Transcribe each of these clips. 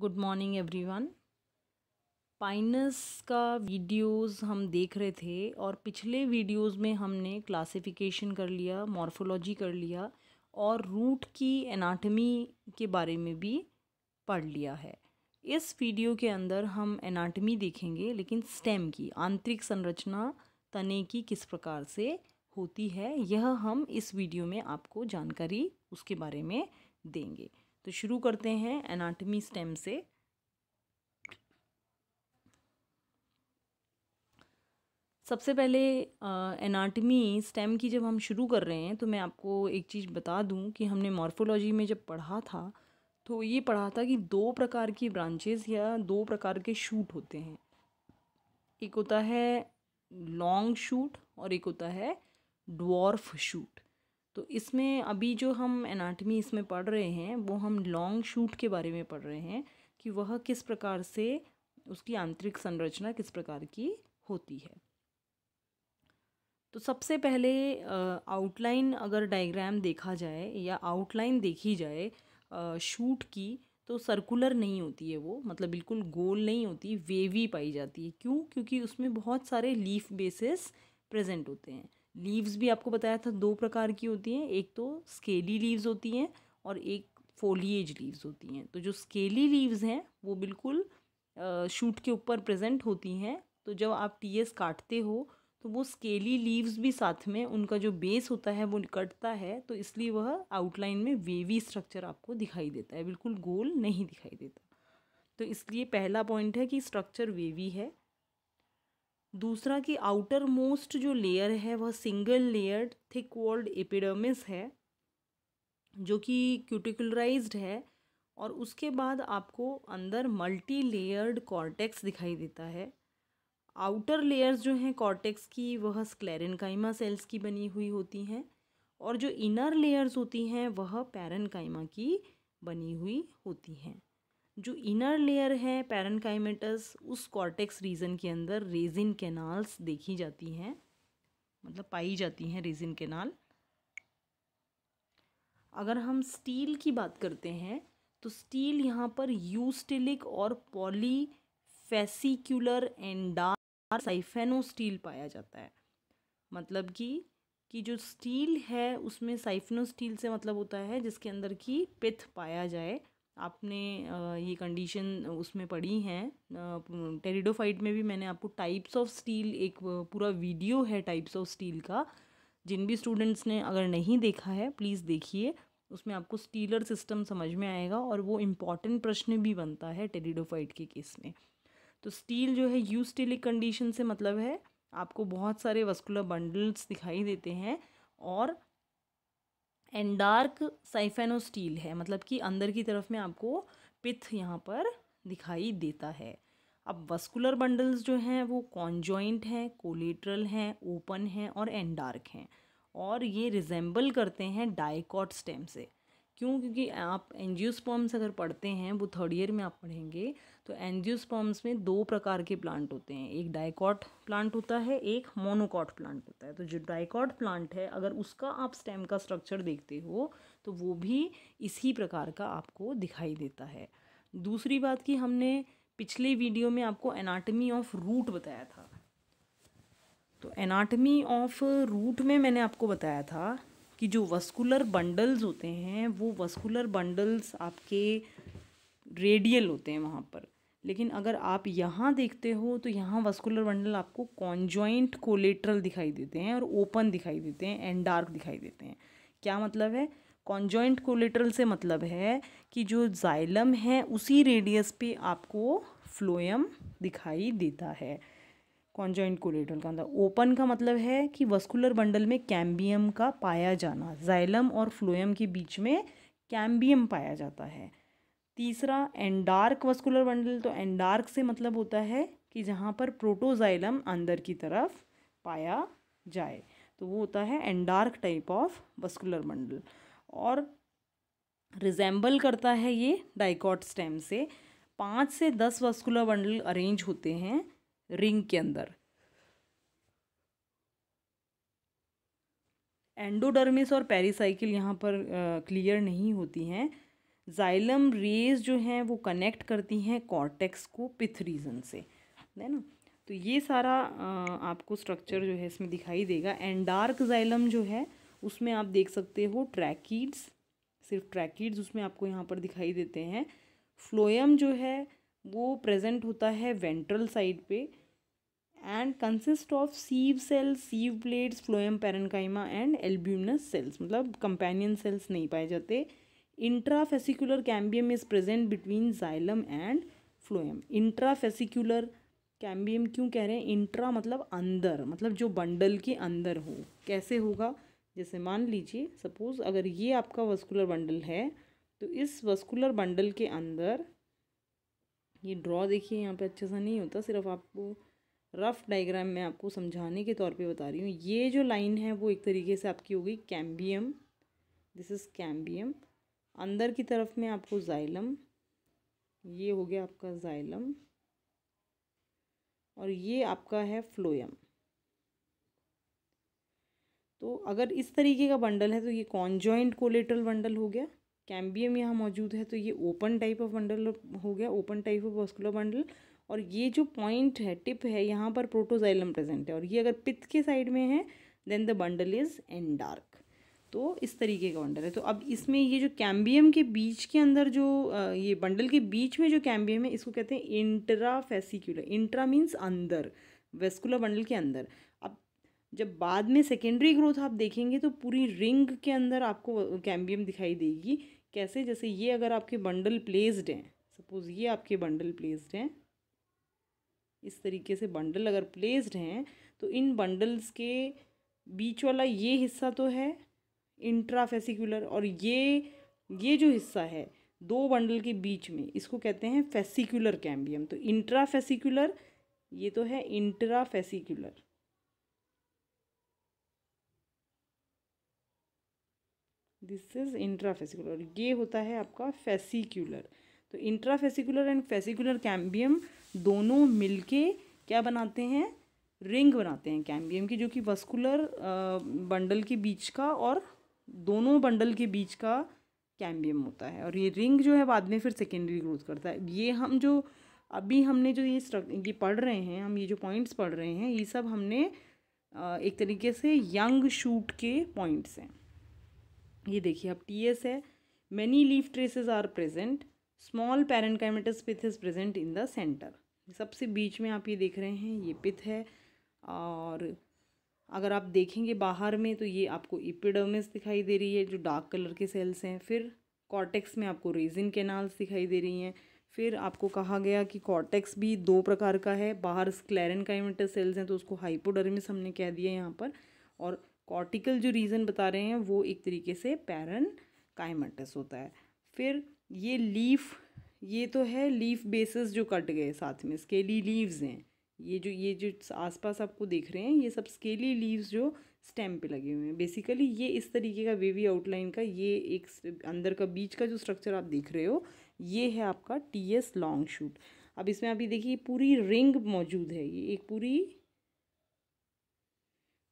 good morning everyone Pinus का videos हम देख रहे थे और पिछले वीडियोस में हमने क्लासिफिकेशन कर लिया मॉर्फोलॉजी कर लिया और रूट की एनाटमी के बारे में भी पढ़ लिया है इस वीडियो के अंदर हम एनाटमी देखेंगे लेकिन स्टेम की आंतरिक संरचना तने की किस प्रकार से होती है यह हम इस वीडियो में आपको जानकारी उसके बारे में देंगे तो शुरू करते हैं एनाटमी स्टेम से सबसे पहले एनाटमी स्टेम की जब हम शुरू कर रहे हैं तो मैं आपको एक चीज़ बता दूं कि हमने मॉर्फोलॉजी में जब पढ़ा था तो ये पढ़ा था कि दो प्रकार की ब्रांचेस या दो प्रकार के शूट होते हैं एक होता है लॉन्ग शूट और एक होता है डॉर्फ शूट तो इसमें अभी जो हम एनाटमी इसमें पढ़ रहे हैं वो हम लॉन्ग शूट के बारे में पढ़ रहे हैं कि वह किस प्रकार से उसकी आंतरिक संरचना किस प्रकार की होती है तो सबसे पहले आउटलाइन अगर डायग्राम देखा जाए या आउटलाइन देखी जाए आ, शूट की तो सर्कुलर नहीं होती है वो मतलब बिल्कुल गोल नहीं होती वेवी पाई जाती है क्यों क्योंकि उसमें बहुत सारे लीफ बेसिस प्रेजेंट होते हैं लीव्स भी आपको बताया था दो प्रकार की होती हैं एक तो स्केली लीव्स होती हैं और एक फोलिएज लीव्स होती हैं तो जो स्केली लीव्स हैं वो बिल्कुल शूट के ऊपर प्रेजेंट होती हैं तो जब आप टीएस काटते हो तो वो स्केली लीव्स भी साथ में उनका जो बेस होता है वो कटता है तो इसलिए वह आउटलाइन में वेवी स्ट्रक्चर आपको दिखाई देता है बिल्कुल गोल नहीं दिखाई देता तो इसलिए पहला पॉइंट है कि स्ट्रक्चर वेवी है दूसरा कि आउटर मोस्ट जो लेयर है वह single layered thick walled epidermis है जो कि क्यूटिकुलराइज्ड है और उसके बाद आपको अंदर मल्टी लेयर्ड कॉर्टेक्स दिखाई देता है आउटर लेयर्स जो हैं कॉर्टेक्स की वह स्क्लेरनकाइमा सेल्स की बनी हुई होती हैं और जो इनर लेयर्स होती हैं वह पैरनकाइमा की बनी हुई होती हैं जो इनर लेयर है पैरनकाइमेटस उस कॉर्टेक्स रीजन के अंदर रेजिन केनाल्स देखी जाती हैं मतलब पाई जाती हैं रेजिन केनाल अगर हम स्टील की बात करते हैं तो स्टील यहाँ पर यूस्टिलिक और polyfascicular endarch siphonostele पाया जाता है मतलब कि कि जो स्टील है उसमें साइफनो स्टील से मतलब होता है जिसके अंदर की पिथ पाया जाए आपने ये कंडीशन उसमें पढ़ी हैं टेरिडोफाइट में भी मैंने आपको टाइप्स ऑफ स्टील एक पूरा वीडियो है टाइप्स ऑफ स्टील का जिन भी स्टूडेंट्स ने अगर नहीं देखा है प्लीज़ देखिए उसमें आपको स्टीलर सिस्टम समझ में आएगा और वो इम्पॉर्टेंट प्रश्न भी बनता है टेरिडोफाइट के केस में तो स्टील जो है यू स्टीलिक कंडीशन से मतलब है आपको बहुत सारे वस्कुलर बंडल्स दिखाई देते हैं और एंड डार्क साइफेनो स्टील है मतलब कि अंदर की तरफ में आपको पिथ यहाँ पर दिखाई देता है अब वस्कुलर बंडल्स जो हैं वो कॉन्जॉइंट हैं कोलेट्रल हैं ओपन हैं और डार्क हैं और ये रिजेंबल करते हैं डाइकॉट स्टेम से क्यों क्योंकि आप एनजियोस्पर्म्स अगर पढ़ते हैं वो थर्ड ईयर में आप पढ़ेंगे तो एनजियोस्पॉम्स में दो प्रकार के प्लांट होते हैं एक डाइकॉट प्लांट होता है एक मोनोकॉट प्लांट होता है तो जो डाइकॉट प्लांट है अगर उसका आप स्टेम का स्ट्रक्चर देखते हो तो वो भी इसी प्रकार का आपको दिखाई देता है दूसरी बात कि हमने पिछले वीडियो में आपको एनाटमी ऑफ रूट बताया था तो एनाटमी ऑफ रूट में मैंने आपको बताया था कि जो वस्कुलर बंडल्स होते हैं वो वस्कुलर बंडल्स आपके रेडियल होते हैं वहाँ पर लेकिन अगर आप यहाँ देखते हो तो यहाँ वस्कुलर बंडल आपको कॉन्जॉइंट कोलेट्रल दिखाई देते हैं और ओपन दिखाई देते हैं एंड डार्क दिखाई देते हैं क्या मतलब है कॉन्जॉइंट कोलेट्रल से मतलब है कि जो जाइलम है उसी रेडियस पे आपको फ्लोयम दिखाई देता है कॉन्जॉइंट कोलेटल का अंदर मतलब, ओपन का मतलब है कि वस्कुलर बंडल में कैम्बियम का पाया जाना जाइलम और फ्लोएम के बीच में कैम्बियम पाया जाता है तीसरा एंडार्क वस्कुलर बंडल तो एंडार्क से मतलब होता है कि जहाँ पर प्रोटोजाइलम अंदर की तरफ पाया जाए तो वो होता है endarch type of vascular bundle और रिजेंबल करता है ये डाइकॉट स्टेम से पाँच से दस वस्कुलर बंडल अरेंज होते हैं रिंग के अंदर एंडोडर्मिस और पेरीसाइकिल यहाँ पर क्लियर नहीं होती हैं जाइलम रेज जो हैं वो कनेक्ट करती हैं कॉर्टेक्स को पिथ रीजन से है ना तो ये सारा आपको स्ट्रक्चर जो है इसमें दिखाई देगा एंड डार्क जाइलम जो है उसमें आप देख सकते हो ट्रैकिड्स सिर्फ ट्रैकिड्स उसमें आपको यहाँ पर दिखाई देते हैं फ्लोयम जो है वो प्रेजेंट होता है वेंट्रल साइड पर and consist of sieve cells sieve plates phloem parenchyma and albuminous cells मतलब कंपेनियन सेल्स नहीं पाए जाते intrafascicular cambium is present between xylem and phloem intrafascicular cambium क्यों कह रहे हैं इंट्रा मतलब अंदर मतलब जो बंडल के अंदर हो कैसे होगा जैसे मान लीजिए सपोज अगर ये आपका वस्कुलर बंडल है तो इस वस्कुलर बंडल के अंदर ये ड्रॉ देखिए यहाँ पे अच्छे से नहीं होता सिर्फ आपको रफ़ डाइग्राम में आपको समझाने के तौर पे बता रही हूँ ये जो लाइन है वो एक तरीके से आपकी हो गई कैम्बियम दिस इज़ कैम्बियम अंदर की तरफ में आपको जाइलम ये हो गया आपका जाइलम और ये आपका है फ्लोयम तो अगर इस तरीके का बंडल है तो ये कॉन्जॉइंट कोलेटरल बंडल हो गया कैम्बियम यहाँ मौजूद है तो ये ओपन टाइप ऑफ बंडल हो गया open type of vascular bundle और ये जो पॉइंट है टिप है यहाँ पर प्रोटोजाइलम प्रेजेंट है और ये अगर पित्त के साइड में है then the bundle is endarch तो इस तरीके का बंडल है तो अब इसमें ये जो कैम्बियम के बीच के अंदर जो ये बंडल के बीच में जो कैम्बियम है इसको कहते हैं इंट्रा फेसिक्यूलर इंट्रा मीन्स अंदर वेस्कुलर बंडल के अंदर अब जब बाद में सेकेंडरी ग्रोथ आप देखेंगे तो पूरी रिंग के अंदर आपको कैम्बियम दिखाई देगी कैसे जैसे ये अगर आपके बंडल प्लेस्ड हैं सपोज़ ये आपके बंडल प्लेस्ड हैं इस तरीके से बंडल अगर प्लेस्ड हैं तो इन बंडल्स के बीच वाला ये हिस्सा तो है इंट्राफेसिकुलर और ये ये जो हिस्सा है दो बंडल के बीच में इसको कहते हैं फेसिकुलर कैम्बियम तो इंट्राफेसिकुलर ये तो है इंट्राफेसिकुलर दिस इज़ इंट्राफेसिकुलर ये होता है आपका फेसिकुलर तो intra fascicular and fascicular cambium दोनों मिलके क्या बनाते हैं रिंग बनाते हैं कैम्बियम की जो कि वस्कुलर बंडल के बीच का और दोनों बंडल के बीच का कैम्बियम होता है और ये रिंग जो है बाद में फिर सेकेंडरी ग्रोथ करता है ये हम जो अभी हमने जो ये ये पढ़ रहे हैं हम ये जो पॉइंट्स पढ़ रहे हैं ये सब हमने एक तरीके से यंग शूट के पॉइंट्स हैं ये देखिए अब टी एस है many leaf traces are present small parenchymatous pith is present in the centre सबसे बीच में आप ये देख रहे हैं ये पिथ है और अगर आप देखेंगे बाहर में तो ये आपको इपिडर्मिस दिखाई दे रही है जो डार्क कलर के सेल्स हैं फिर कॉर्टेक्स में आपको रेजिन कैनाल्स दिखाई दे रही हैं फिर आपको कहा गया कि कॉर्टेक्स भी दो प्रकार का है बाहर स्क्लेरन सेल्स हैं तो उसको हाइपोडर्मिस हमने कह दिया यहाँ पर और कॉर्टिकल जो रीज़न बता रहे हैं वो एक तरीके से पैरन काइमेटस होता है फिर ये लीफ ये तो है लीफ बेसिस जो कट गए साथ में स्केली लीव्स हैं ये जो ये जो आसपास आपको देख रहे हैं ये सब स्केली लीव्स जो स्टेम पे लगे हुए हैं बेसिकली ये इस तरीके का वेवी आउटलाइन का ये एक अंदर का बीच का जो स्ट्रक्चर आप देख रहे हो ये है आपका टी एस लॉन्ग शूट अब इसमें आप ये देखिए पूरी रिंग मौजूद है ये एक पूरी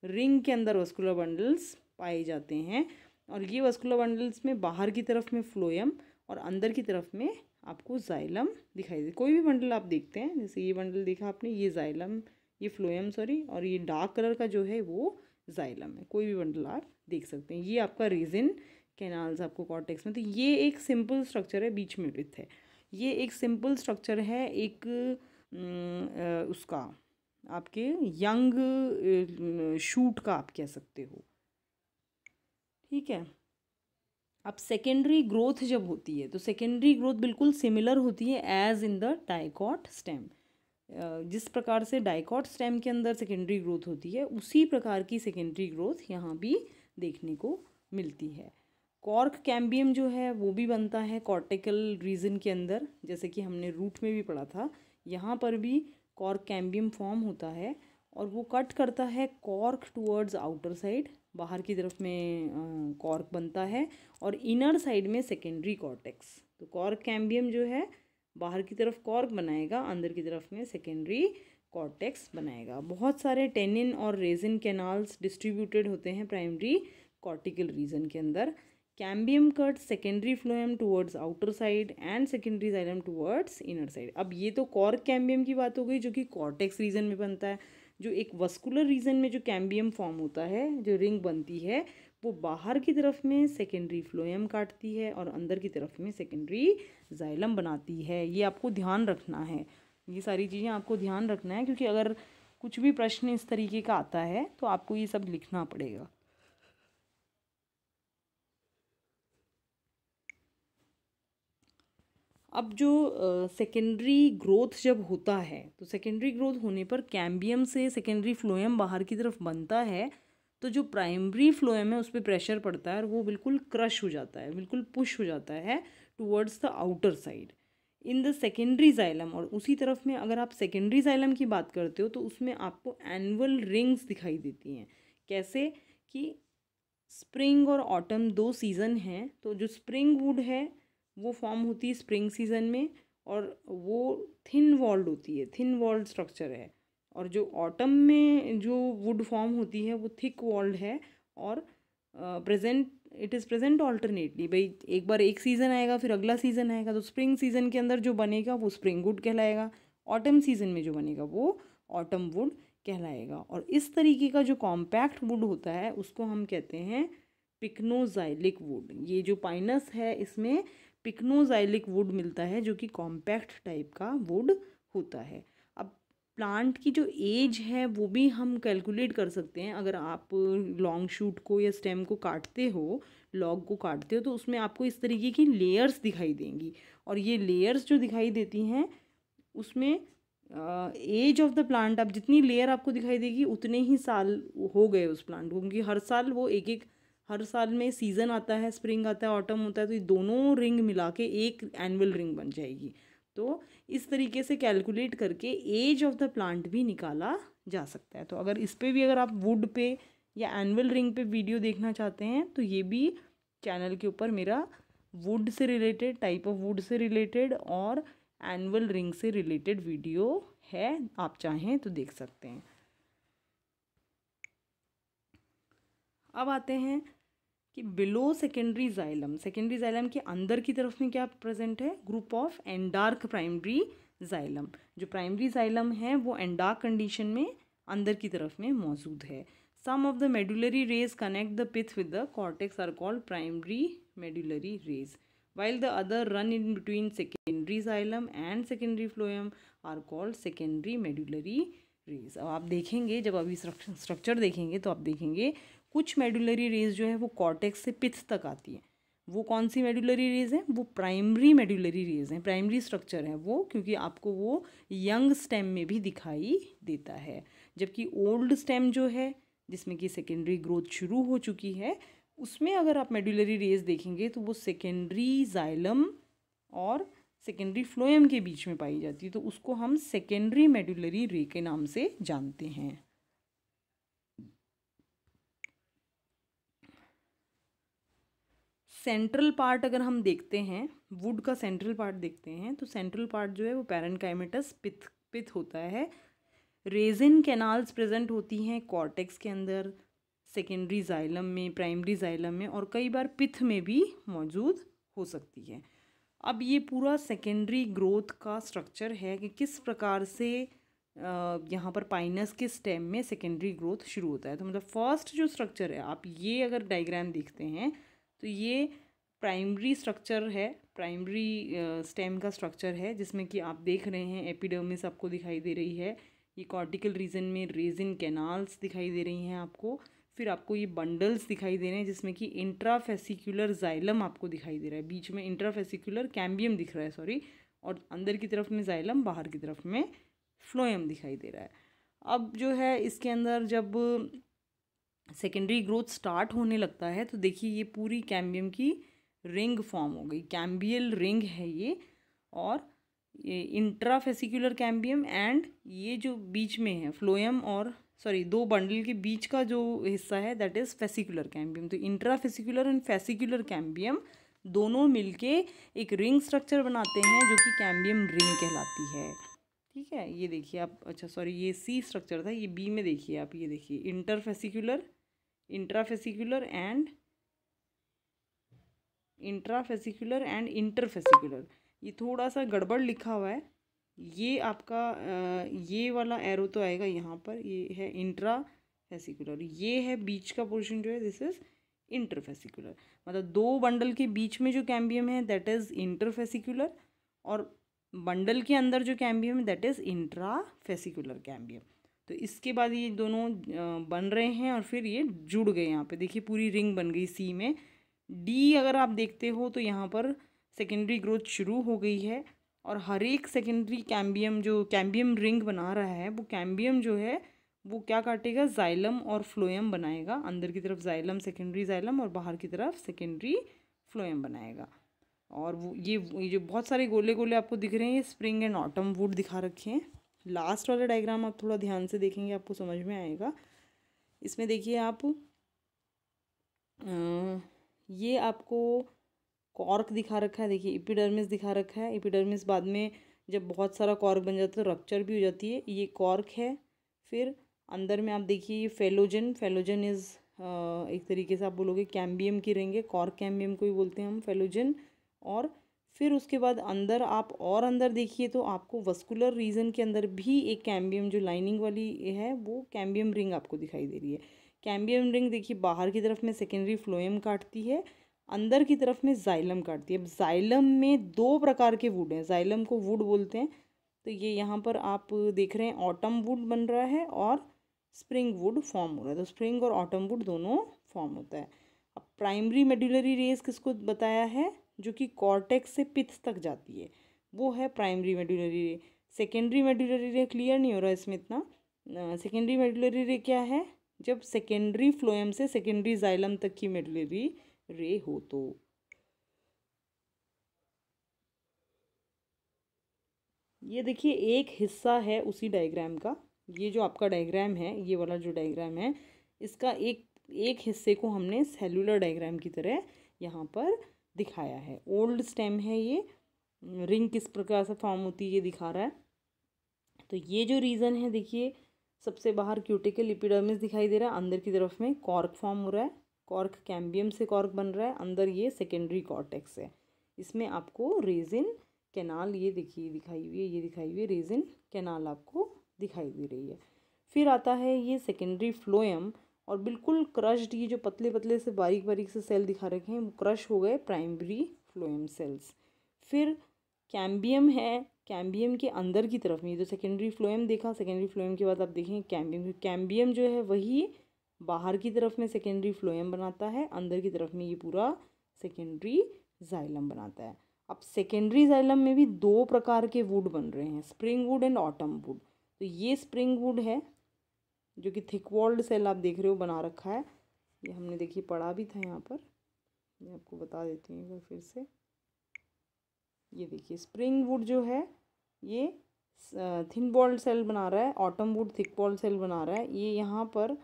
रिंग के अंदर वस्कुलर बंडल्स पाए जाते हैं और ये वस्कुलर बंडल्स में बाहर की तरफ में फ्लोएम और अंदर की तरफ में आपको जाइलम दिखाई दे कोई भी बंडल आप देखते हैं जैसे ये बंडल देखा आपने ये जाइलम ये फ्लोएम सॉरी और ये डार्क कलर का जो है वो जाइलम है कोई भी बंडल आप देख सकते हैं ये आपका रीजन कैनाल्स आपको कॉर्टेक्स में तो ये एक सिंपल स्ट्रक्चर है बीच में विथ है ये एक सिंपल स्ट्रक्चर है एक न, उसका आपके यंग शूट का आप कह सकते हो ठीक है अब सेकेंडरी ग्रोथ जब होती है तो सेकेंडरी ग्रोथ बिल्कुल सिमिलर होती है as in the dicot stem जिस प्रकार से डाइकॉट स्टेम के अंदर सेकेंडरी ग्रोथ होती है उसी प्रकार की सेकेंडरी ग्रोथ यहाँ भी देखने को मिलती है कॉर्क कैम्बियम जो है वो भी बनता है कॉर्टिकल रीजन के अंदर जैसे कि हमने रूट में भी पढ़ा था यहाँ पर भी कॉर्क कैम्बियम फॉर्म होता है और वो कट करता है कॉर्क टूवर्ड्स आउटर साइड बाहर की तरफ में कॉर्क बनता है और इनर साइड में सेकेंडरी कॉर्टेक्स तो कॉर्क कैम्बियम जो है बाहर की तरफ कॉर्क बनाएगा अंदर की तरफ में सेकेंडरी कॉर्टेक्स बनाएगा बहुत सारे टेनिन और रेजिन कैनाल्स डिस्ट्रीब्यूटेड होते हैं प्राइमरी कॉर्टिकल रीजन के अंदर cambium cut secondary phloem towards outer side and secondary xylem towards inner side अब ये तो कॉर्क कैम्बियम की बात हो गई जो कि कॉर्टेक्स रीजन में बनता है जो एक वस्कुलर रीजन में जो कैम्बियम फॉर्म होता है जो रिंग बनती है वो बाहर की तरफ में सेकेंडरी फ्लोएम काटती है और अंदर की तरफ में सेकेंडरी जाइलम बनाती है ये आपको ध्यान रखना है ये सारी चीज़ें आपको ध्यान रखना है क्योंकि अगर कुछ भी प्रश्न इस तरीके का आता है तो आपको ये सब लिखना पड़ेगा अब जो सेकेंडरी ग्रोथ जब होता है तो सेकेंडरी ग्रोथ होने पर कैम्बियम से सेकेंडरी फ्लोएम बाहर की तरफ बनता है तो जो प्राइमरी फ्लोएम है उस पर प्रेशर पड़ता है और वो बिल्कुल क्रश हो जाता है बिल्कुल पुश हो जाता है towards the outer side in the secondary xylem और उसी तरफ में अगर आप सेकेंडरी जाइलम की बात करते हो तो उसमें आपको एनुअल रिंग्स दिखाई देती हैं कैसे कि स्प्रिंग और ऑटम दो सीज़न हैं तो जो स्प्रिंग वुड है वो फॉर्म होती है स्प्रिंग सीजन में और वो थिन वॉल्ड होती है थिन वॉल्ड स्ट्रक्चर है और जो ऑटम में जो वुड फॉर्म होती है वो थिक वॉल्ड है और present it is present alternately भाई एक बार एक सीज़न आएगा फिर अगला सीज़न आएगा तो स्प्रिंग सीज़न के अंदर जो बनेगा वो स्प्रिंग वुड कहलाएगा ऑटम सीज़न में जो बनेगा वो ऑटम वुड कहलाएगा और इस तरीके का जो कॉम्पैक्ट वुड होता है उसको हम कहते हैं पिक्नोजाइलिक वुड ये जो पाइनस है इसमें पिकनोजाइलिक वुड मिलता है जो कि कॉम्पैक्ट टाइप का वुड होता है अब प्लांट की जो एज है वो भी हम कैलकुलेट कर सकते हैं अगर आप लॉन्ग शूट को या स्टेम को काटते हो लॉग को काटते हो तो उसमें आपको इस तरीके की लेयर्स दिखाई देंगी और ये लेयर्स जो दिखाई देती हैं उसमें एज ऑफ द प्लांट आप जितनी लेयर आपको दिखाई देगी उतने ही साल हो गए उस प्लांट को क्योंकि हर साल वो एक एक हर साल में सीज़न आता है स्प्रिंग आता है ऑटम होता है तो ये दोनों रिंग मिला के एक एनुअल रिंग बन जाएगी तो इस तरीके से कैलकुलेट करके एज ऑफ द प्लांट भी निकाला जा सकता है तो अगर इस पर भी अगर आप वुड पे या एनुअल रिंग पे वीडियो देखना चाहते हैं तो ये भी चैनल के ऊपर मेरा वुड से रिलेटेड टाइप ऑफ वुड से रिलेटेड और एनुअल रिंग से रिलेटेड वीडियो है आप चाहें तो देख सकते हैं अब आते हैं कि below secondary xylem secondary xylem के अंदर की तरफ में क्या प्रेजेंट है group of endarch primary xylem जो प्राइमरी जाइलम है वो एंडार्क कंडीशन में अंदर की तरफ में मौजूद है some of the medullary rays connect the pith with the cortex are called primary medullary rays while the other run in between secondary xylem and secondary phloem are called secondary medullary rays अब आप देखेंगे जब अभी structure देखेंगे तो आप देखेंगे कुछ मेडुलरी रेज जो है वो कॉर्टेक्स से पिथ तक आती है वो कौन सी मेडुलरी रेज हैं वो प्राइमरी मेडुलरी रेज हैं प्राइमरी स्ट्रक्चर हैं वो क्योंकि आपको वो यंग स्टेम में भी दिखाई देता है जबकि ओल्ड स्टेम जो है जिसमें कि सेकेंडरी ग्रोथ शुरू हो चुकी है उसमें अगर आप मेडुलरी रेज देखेंगे तो वो सेकेंडरी जाइलम और सेकेंडरी फ्लोएम के बीच में पाई जाती है तो उसको हम सेकेंडरी मेडुलरी रे के नाम से जानते हैं सेंट्रल पार्ट अगर हम देखते हैं वुड का सेंट्रल पार्ट देखते हैं तो सेंट्रल पार्ट जो है वो पैरनकाइमेटस पिथ पिथ होता है रेजिन कैनाल्स प्रेजेंट होती हैं कॉर्टेक्स के अंदर सेकेंडरी जाइलम में प्राइमरी जाइलम में और कई बार पिथ में भी मौजूद हो सकती है अब ये पूरा सेकेंडरी ग्रोथ का स्ट्रक्चर है कि किस प्रकार से यहाँ पर पाइनस के स्टेम में सेकेंडरी ग्रोथ शुरू होता है तो मतलब फर्स्ट जो स्ट्रक्चर है आप ये अगर डायग्राम देखते हैं तो ये प्राइमरी स्ट्रक्चर है प्राइमरी स्टेम का स्ट्रक्चर है जिसमें कि आप देख रहे हैं एपिडर्मिस आपको दिखाई दे रही है ये कॉर्टिकल रीजन में रेजिन कैनाल्स दिखाई दे रही हैं आपको फिर आपको ये बंडल्स दिखाई दे रहे हैं जिसमें कि इंट्राफेसिकुलर जाइलम आपको दिखाई दे रहा है बीच में इंट्राफेसिकुलर कैम्बियम दिख रहा है सॉरी और अंदर की तरफ में जाइलम बाहर की तरफ में फ्लोएम दिखाई दे रहा है अब जो है इसके अंदर जब सेकेंडरी ग्रोथ स्टार्ट होने लगता है तो देखिए ये पूरी कैम्बियम की रिंग फॉर्म हो गई कैम्बियल रिंग है ये और ये इंट्रा फेसिकुलर कैम्बियम एंड ये जो बीच में है फ्लोएम और सॉरी दो बंडल के बीच का जो हिस्सा है दैट इज़ फेसिकुलर कैम्बियम तो intra fascicular and fascicular cambium दोनों मिलके एक रिंग स्ट्रक्चर बनाते हैं जो कि कैम्बियम रिंग कहलाती है ठीक है ये देखिए आप अच्छा सॉरी ये सी स्ट्रक्चर था ये बी में देखिए आप ये देखिए inter fascicular intrafascicular and intrafascicular and interfascicular ये थोड़ा सा गड़बड़ लिखा हुआ है ये आपका ये वाला एरो तो आएगा यहाँ पर ये है इंट्रा फेसिकुलर ये है बीच का पोर्शन जो है दिस इज़ इंटरफेसिकुलर मतलब दो बंडल के बीच में जो कैम्बियम है दैट इज़ इंटरफेसिकुलर और बंडल के अंदर जो कैम्बियम है that is intra fascicular cambium तो इसके बाद ये दोनों बन रहे हैं और फिर ये जुड़ गए यहाँ पे देखिए पूरी रिंग बन गई सी में डी अगर आप देखते हो तो यहाँ पर सेकेंडरी ग्रोथ शुरू हो गई है और हर एक सेकेंडरी कैम्बियम जो कैम्बियम रिंग बना रहा है वो कैम्बियम जो है वो क्या काटेगा जाइलम और फ्लोएम बनाएगा अंदर की तरफ जाइलम सेकेंडरी जाइलम और बाहर की तरफ सेकेंडरी फ्लोएम बनाएगा और वो ये ये जो बहुत सारे गोले गोले आपको दिख रहे हैं ये स्प्रिंग एंड ऑटम वुड दिखा रखे हैं लास्ट वाला डायग्राम आप थोड़ा ध्यान से देखेंगे आपको समझ में आएगा इसमें देखिए आप आ, ये आपको कॉर्क दिखा रखा है देखिए इपिडर्मिस दिखा रखा है इपिडर्मिस बाद में जब बहुत सारा कॉर्क बन जाता है तो रक्चर भी हो जाती है ये कॉर्क है फिर अंदर में आप देखिए ये फेलोजन फेलोजन इज़ एक तरीके से आप बोलोगे कैम्बियम की रहेंगे कॉर्क कैम्बियम को ही बोलते हैं हम फेलोजन और फिर उसके बाद अंदर आप और अंदर देखिए तो आपको वस्कुलर रीजन के अंदर भी एक कैम्बियम जो लाइनिंग वाली है वो कैम्बियम रिंग आपको दिखाई दे रही है कैम्बियम रिंग देखिए बाहर की तरफ में सेकेंडरी फ्लोएम काटती है अंदर की तरफ में जाइलम काटती है अब जाइलम में दो प्रकार के वुड हैं जाइलम को वुड बोलते हैं तो ये यहाँ पर आप देख रहे हैं ऑटम वुड बन रहा है और स्प्रिंग वुड फॉर्म हो रहा है तो स्प्रिंग और ऑटम वुड दोनों फॉर्म होता है अब प्राइमरी मेडुलरी रेस किसको बताया है जो कि कॉर्टेक्स से पिथ तक जाती है वो है primary medullary ray secondary medullary ray clear नहीं हो रहा इसमें इतना सेकेंडरी मेडुलरी रे क्या है जब सेकेंडरी फ्लोएम से सेकेंडरी जाइलम तक की मेडुलरी रे हो तो ये देखिए एक हिस्सा है उसी डायग्राम का ये जो आपका डायग्राम है ये वाला जो डायग्राम है इसका एक एक हिस्से को हमने सेलुलर डायग्राम की तरह यहाँ पर दिखाया है ओल्ड स्टेम है ये रिंग किस प्रकार से फॉर्म होती है ये दिखा रहा है तो ये जो रीज़न है देखिए सबसे बाहर क्यूटिकल लिपिडर्मिस दिखाई दे रहा है अंदर की तरफ में कॉर्क फॉर्म हो रहा है कॉर्क कैम्बियम से कॉर्क बन रहा है अंदर ये सेकेंडरी कॉर्टेक्स है इसमें आपको रेजिन कैनाल ये देखिए दिखाई हुई है ये दिखाई हुई है रेजिन कैनाल आपको दिखाई दे रही है फिर आता है ये सेकेंडरी फ्लोएम और बिल्कुल क्रश्ड ये जो पतले पतले से बारीक बारीक से सेल दिखा रखे हैं वो क्रश हो गए प्राइमरी फ्लोएम सेल्स फिर कैम्बियम है कैम्बियम के अंदर की तरफ में जो सेकेंडरी फ्लोएम देखा सेकेंडरी फ्लोएम के बाद आप देखेंगे कैम्बियम कैम्बियम जो है वही बाहर की तरफ में सेकेंडरी फ्लोएम बनाता है अंदर की तरफ में ये पूरा सेकेंडरी जाइलम बनाता है अब सेकेंडरी जाइलम में भी दो प्रकार के वुड बन रहे हैं spring wood and autumn wood तो ये स्प्रिंग वुड है जो कि थिक वॉल्ड सेल आप देख रहे हो बना रखा है ये हमने देखिए पढ़ा भी था यहाँ पर मैं आपको बता देती हूँ एक बार फिर से ये देखिए स्प्रिंग वुड जो है ये थिन बॉल सेल बना रहा है ऑटम वुड थिक बॉल सेल बना रहा है ये यहाँ पर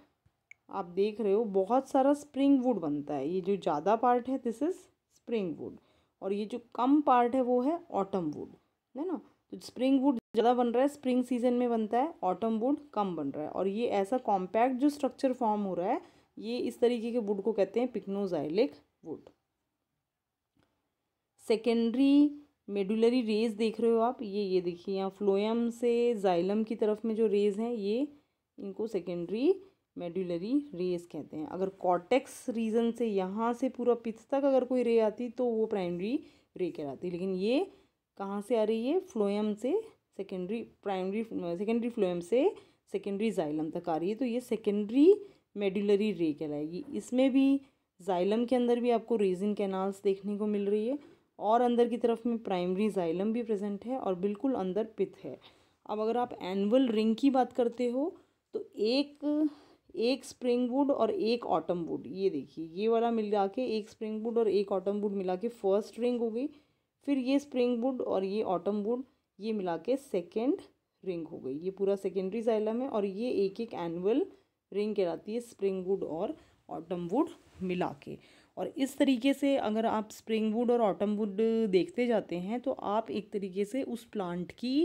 आप देख रहे हो बहुत सारा स्प्रिंग वुड बनता है ये जो ज़्यादा पार्ट है दिस इज़ स्प्रिंग वुड और ये जो कम पार्ट है वो है ऑटम वुड है ना स्प्रिंग वुड ज़्यादा बन रहा है स्प्रिंग सीजन में बनता है ऑटम वुड कम बन रहा है और ये ऐसा कॉम्पैक्ट जो स्ट्रक्चर फॉर्म हो रहा है ये इस तरीके के वुड को कहते हैं pycnoxylic wood secondary medullary rays देख रहे हो आप ये ये देखिए यहाँ फ्लोयम से जाइलम की तरफ में जो रेज हैं ये इनको सेकेंडरी मेडुलरी रेज कहते हैं अगर कॉटेक्स रीजन से यहाँ से पूरा पिथ तक अगर कोई रे आती तो वो प्राइमरी रे कहलाती लेकिन ये कहाँ से आ रही है फ्लोएम से सेकेंडरी प्राइमरी सेकेंडरी फ्लोएम से सेकेंडरी जाइलम तक आ रही है तो ये सेकेंडरी मेडुलरी रे कहलाएगी इसमें भी जाइलम के अंदर भी आपको रेजिन कैनाल्स देखने को मिल रही है और अंदर की तरफ में प्राइमरी जाइलम भी प्रेजेंट है और बिल्कुल अंदर पिथ है अब अगर आप एनुअल रिंग की बात करते हो तो एक एक स्प्रिंग वुड और एक ऑटम वुड ये देखिए ये वाला मिला के एक स्प्रिंग वुड और एक ऑटम वुड मिला के फर्स्ट रिंग हो गई फिर ये स्प्रिंग वुड और ये ऑटम वुड ये मिला के सेकेंड रिंग हो गई ये पूरा सेकेंडरी साइलम है और ये एक एक एनुअल रिंग कहलाती है स्प्रिंग वुड और ऑटम वुड मिला के और इस तरीके से अगर आप स्प्रिंग वुड और ऑटम वुड देखते जाते हैं तो आप एक तरीके से उस प्लांट की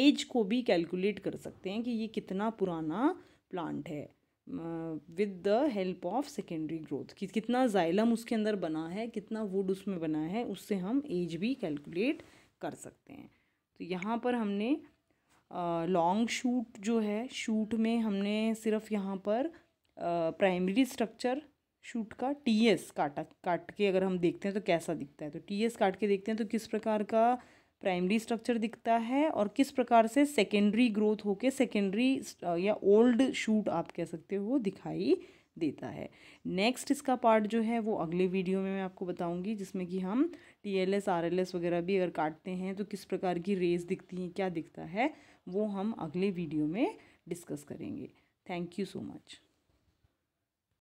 एज को भी कैलकुलेट कर सकते हैं कि ये कितना पुराना प्लांट है with the help of secondary growth कि कितना जाइलम उसके अंदर बना है कितना वुड उसमें बना है उससे हम एज भी कैलकुलेट कर सकते हैं तो यहाँ पर हमने लॉन्ग uh, शूट जो है शूट में हमने सिर्फ यहाँ पर प्राइमरी स्ट्रक्चर शूट का टी एस काटा काट के अगर हम देखते हैं तो कैसा दिखता है तो टी एस काट के देखते हैं तो किस प्रकार का प्राइमरी स्ट्रक्चर दिखता है और किस प्रकार से सेकेंडरी ग्रोथ होके सेकेंडरी या ओल्ड शूट आप कह सकते हो दिखाई देता है नेक्स्ट इसका पार्ट जो है वो अगले वीडियो में मैं आपको बताऊंगी जिसमें कि हम T L S R L S वगैरह भी अगर काटते हैं तो किस प्रकार की रेस दिखती हैं क्या दिखता है वो हम अगले वीडियो में डिस्कस करेंगे थैंक यू सो मच